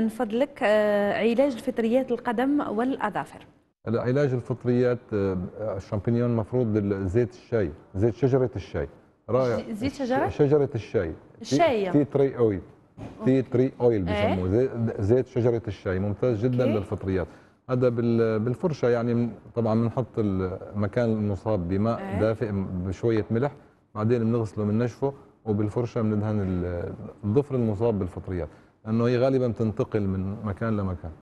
من فضلك آه، علاج الفطريات القدم والأظافر علاج الفطريات آه، الشامبينيون المفروض زيت الشاي زيت شجرة الشاي رائع زيت شجرة؟ شجرة الشاي الشاي تي تري اويل تي تري اويل إيه. بسموه زيت شجرة الشاي ممتاز جدا أوكي. للفطريات هذا بالفرشة يعني طبعا بنحط المكان المصاب بماء أه. دافئ بشوية ملح بعدين بنغسله بنشفه وبالفرشة بندهن الظفر المصاب بالفطريات لانه هي غالبا تنتقل من مكان لمكان